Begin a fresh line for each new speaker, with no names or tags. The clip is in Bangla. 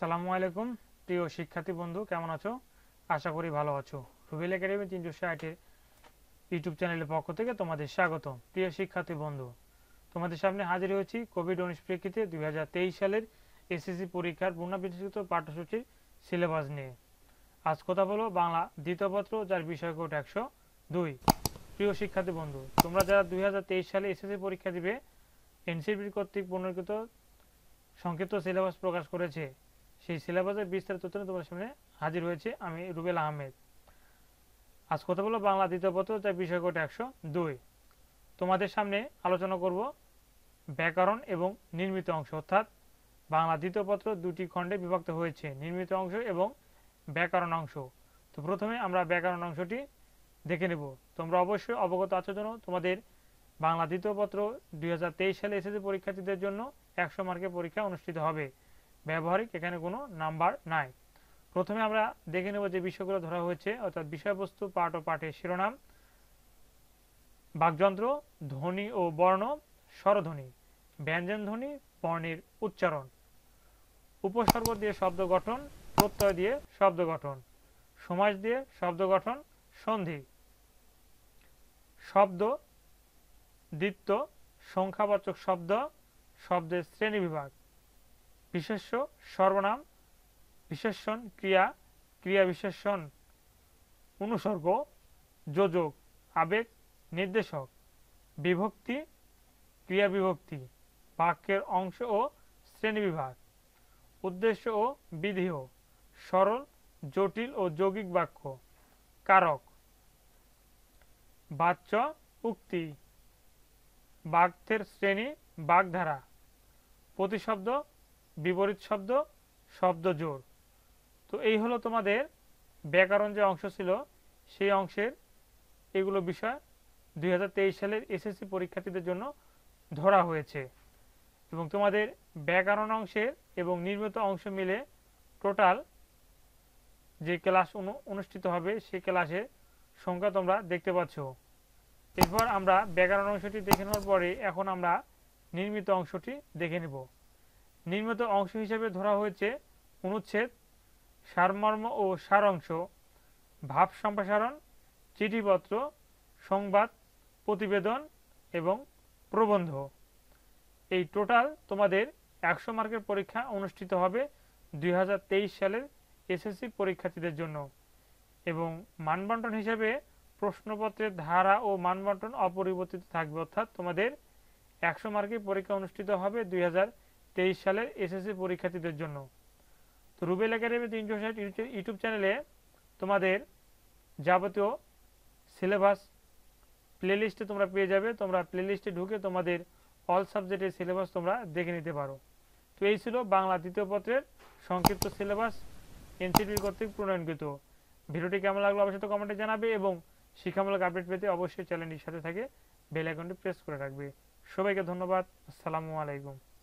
সালামু আলাইকুম প্রিয় শিক্ষার্থী বন্ধু কেমন আছো আশা করি ভালো আছো রুবেল একাডেমি তিনশো ষাটের ইউটিউব চ্যানেলের পক্ষ থেকে তোমাদের স্বাগত প্রিয় শিক্ষার্থী বন্ধু তোমাদের সামনে হাজির হয়েছি কোভিড উনিশ প্রেক্ষিতে দুই সালের এসএসসি পরীক্ষার পুনরাবিষ্কৃত পাঠ্যসূচির সিলেবাস নিয়ে আজ কথা বলো বাংলা দ্বিতীয় পত্র যার বিষয় কোট একশো দুই প্রিয় শিক্ষার্থী বন্ধু তোমরা যারা দুই সালে এসএসসি পরীক্ষা দিবে এনসিপি কর্তৃক পুনর্কৃত সংক্ষিপ্ত সিলেবাস প্রকাশ করেছে সেই সিলেবাসের বিস্তারিত তথ্য তোমার সামনে হাজির হয়েছে আমি রুবেল আহমেদ আজ কথা বলো বাংলা দ্বিতীয় পত্র তার কোটে একশো দুই তোমাদের সামনে আলোচনা করব ব্যাকরণ এবং নির্মিত অংশ অর্থাৎ বাংলা দ্বিতীয় পত্র দুটি খণ্ডে বিভক্ত হয়েছে নির্মিত অংশ এবং ব্যাকরণ অংশ তো প্রথমে আমরা ব্যাকরণ অংশটি দেখে নেব তোমরা অবশ্যই অবগত আছো জন্য তোমাদের বাংলা দ্বিতীয় পত্র দুই সালে এসএসসি পরীক্ষার্থীদের জন্য একশো মার্কের পরীক্ষা অনুষ্ঠিত হবে ব্যবহারিক এখানে কোনো নাম্বার নাই প্রথমে আমরা দেখে নেব যে বিষয়গুলো ধরা হয়েছে অর্থাৎ বিষয়বস্তু পাঠ ও পাঠের শিরোনাম বাকযন্ত্র ধ্বনি ও বর্ণ স্বরধ্বনি ব্যঞ্জন ধ্বনি বর্ণের উচ্চারণ উপসর্গ দিয়ে শব্দ গঠন প্রত্যয় দিয়ে শব্দ গঠন সমাজ দিয়ে শব্দ গঠন সন্ধি শব্দ দ্বিত্ব সংখ্যাবাচক শব্দ শব্দের শ্রেণীবিভাগ বিশেষ্য সর্বনাম বিশেষণ ক্রিয়া ক্রিয়া বিশেষণ অনুসর্গ যোজক আবেগ নির্দেশক বিভক্তি ক্রিয়া বিভক্তি বাক্যের অংশ ও শ্রেণীবিভাগ উদ্দেশ্য ও বিধেয় সরল জটিল ও যৌগিক বাক্য কারক বাচ্য উক্তি বাক্যের শ্রেণী বাগধারা প্রতিশব্দ বিপরীত শব্দ শব্দ জোর তো এই হলো তোমাদের ব্যাকরণ যে অংশ ছিল সেই অংশের এগুলো বিষয় দুই সালের এসএসসি পরীক্ষার্থীদের জন্য ধরা হয়েছে এবং তোমাদের ব্যাকরণ অংশের এবং নির্মিত অংশ মিলে টোটাল যে ক্লাস অনুষ্ঠিত হবে সেই ক্লাসের সংখ্যা তোমরা দেখতে পাচ্ছ এরপর আমরা ব্যাকরণ অংশটি দেখে নেওয়ার পরে এখন আমরা নির্মিত অংশটি দেখে নেব নির্মিত অংশ হিসেবে ধরা হয়েছে অনুচ্ছেদ সারমর্ম ও সার অংশ ভাব সম্প্রসারণ চিঠিপত্র সংবাদ প্রতিবেদন এবং প্রবন্ধ এই টোটাল তোমাদের একশো মার্কের পরীক্ষা অনুষ্ঠিত হবে দুই সালের এসএসসি পরীক্ষার্থীদের জন্য এবং মানবন্টন হিসেবে প্রশ্নপত্রের ধারা ও মানবন্টন অপরিবর্তিত থাকবে অর্থাৎ তোমাদের একশো মার্কের পরীক্ষা অনুষ্ঠিত হবে দুই তেইশ সালের এসএসসি পরীক্ষার্থীদের জন্য তো রুবেল একাডেমি তিনশো ষাট ইউটিউব চ্যানেলে তোমাদের যাবতীয় সিলেবাস প্লেলিস্টে তোমরা পেয়ে যাবে তোমরা প্লেলিস্টে ঢুকে তোমাদের অল সাবজেক্টের সিলেবাস তোমরা দেখে নিতে পারো তো এই ছিল বাংলা দ্বিতীয় পত্রের সংক্ষিপ্ত সিলেবাস এনসিটির কর্তৃক প্রণয়নকৃত ভিডিওটি কেমন লাগলো অবশ্যই তো কমেন্টে জানাবে এবং শিক্ষামূলক আপডেট পেতে অবশ্যই চ্যানেলটির সাথে থাকে বেল আইকনটি প্রেস করে রাখবে সবাইকে ধন্যবাদ আসসালামু আলাইকুম